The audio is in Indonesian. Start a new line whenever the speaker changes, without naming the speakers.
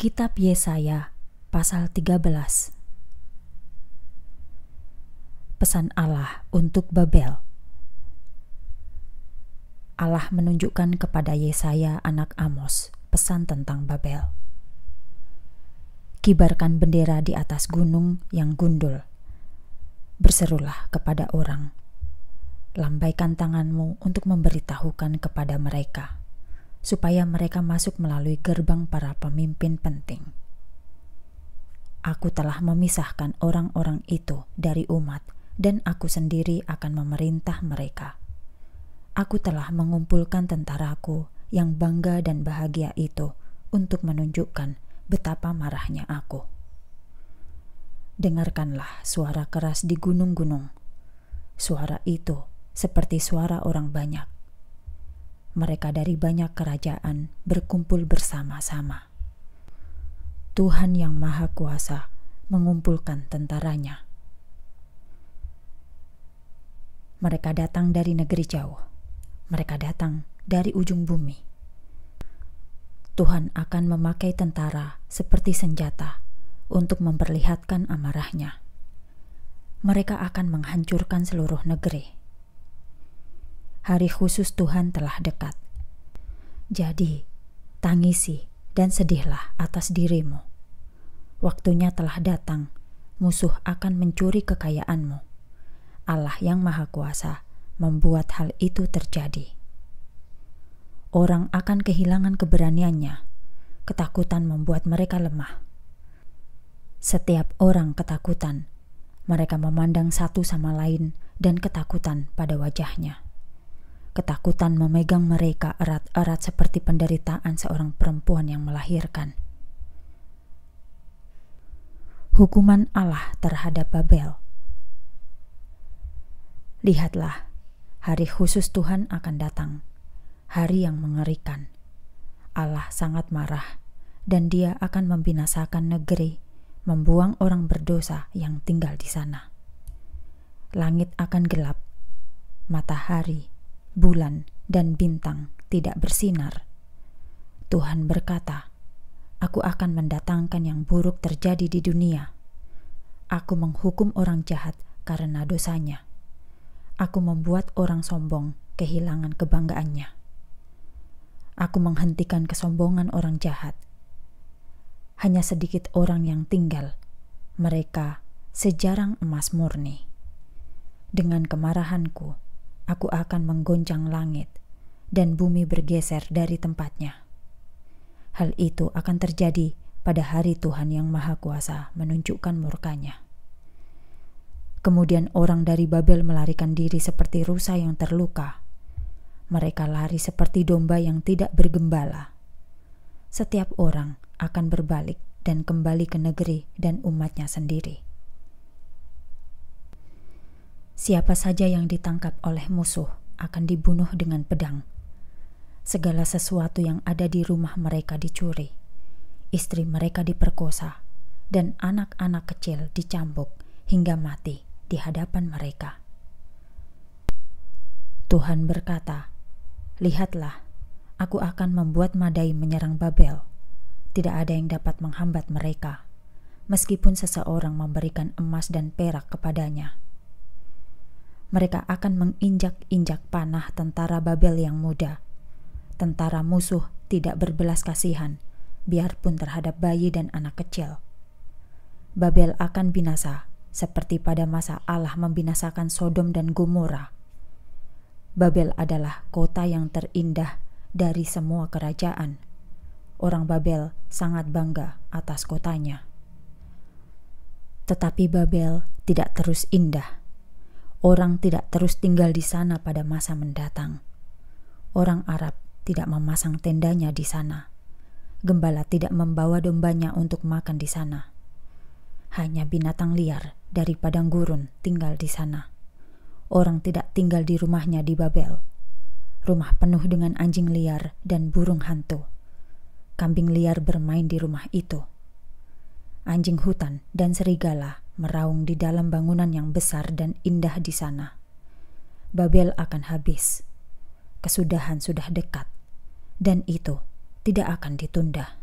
Kitab Yesaya pasal 13 Pesan Allah untuk Babel Allah menunjukkan kepada Yesaya anak Amos pesan tentang Babel Kibarkan bendera di atas gunung yang gundul Berserulah kepada orang Lambaikan tanganmu untuk memberitahukan kepada mereka supaya mereka masuk melalui gerbang para pemimpin penting. Aku telah memisahkan orang-orang itu dari umat, dan aku sendiri akan memerintah mereka. Aku telah mengumpulkan tentaraku yang bangga dan bahagia itu untuk menunjukkan betapa marahnya aku. Dengarkanlah suara keras di gunung-gunung. Suara itu seperti suara orang banyak mereka dari banyak kerajaan berkumpul bersama-sama. Tuhan yang Maha Kuasa mengumpulkan tentaranya. Mereka datang dari negeri jauh, mereka datang dari ujung bumi. Tuhan akan memakai tentara seperti senjata untuk memperlihatkan amarahnya. Mereka akan menghancurkan seluruh negeri hari khusus Tuhan telah dekat. Jadi, tangisi dan sedihlah atas dirimu. Waktunya telah datang, musuh akan mencuri kekayaanmu. Allah yang Maha Kuasa membuat hal itu terjadi. Orang akan kehilangan keberaniannya. Ketakutan membuat mereka lemah. Setiap orang ketakutan, mereka memandang satu sama lain dan ketakutan pada wajahnya ketakutan memegang mereka erat-erat seperti penderitaan seorang perempuan yang melahirkan. Hukuman Allah terhadap Babel. Lihatlah, hari khusus Tuhan akan datang, hari yang mengerikan. Allah sangat marah, dan Dia akan membinasakan negeri, membuang orang berdosa yang tinggal di sana. Langit akan gelap, matahari bulan, dan bintang tidak bersinar. Tuhan berkata, "Aku akan mendatangkan yang buruk terjadi di dunia. Aku menghukum orang jahat karena dosanya. Aku membuat orang sombong kehilangan kebanggaannya. Aku menghentikan kesombongan orang jahat. Hanya sedikit orang yang tinggal, mereka sejarang emas murni. Dengan kemarahanku, aku akan menggoncang langit dan bumi bergeser dari tempatnya. Hal itu akan terjadi pada hari Tuhan yang Maha Kuasa menunjukkan murkanya. Kemudian orang dari Babel melarikan diri seperti rusa yang terluka. Mereka lari seperti domba yang tidak bergembala. Setiap orang akan berbalik dan kembali ke negeri dan umatnya sendiri. Siapa saja yang ditangkap oleh musuh akan dibunuh dengan pedang. Segala sesuatu yang ada di rumah mereka dicuri, istri mereka diperkosa, dan anak-anak kecil dicambuk hingga mati di hadapan mereka. Tuhan berkata, "Lihatlah, aku akan membuat Madai menyerang Babel. Tidak ada yang dapat menghambat mereka, meskipun seseorang memberikan emas dan perak kepadanya." mereka akan menginjak-injak panah tentara Babel yang muda. Tentara musuh tidak berbelas kasihan, biarpun terhadap bayi dan anak kecil. Babel akan binasa, seperti pada masa Allah membinasakan Sodom dan Gomora. Babel adalah kota yang terindah dari semua kerajaan. Orang Babel sangat bangga atas kotanya. Tetapi Babel tidak terus indah Orang tidak terus tinggal di sana pada masa mendatang. Orang Arab tidak memasang tendanya di sana. Gembala tidak membawa dombanya untuk makan di sana. Hanya binatang liar dari padang gurun tinggal di sana. Orang tidak tinggal di rumahnya di Babel. Rumah penuh dengan anjing liar dan burung hantu. Kambing liar bermain di rumah itu. Anjing hutan dan serigala meraung di dalam bangunan yang besar dan indah di sana. Babel akan habis. Kesudahan sudah dekat, dan itu tidak akan ditunda.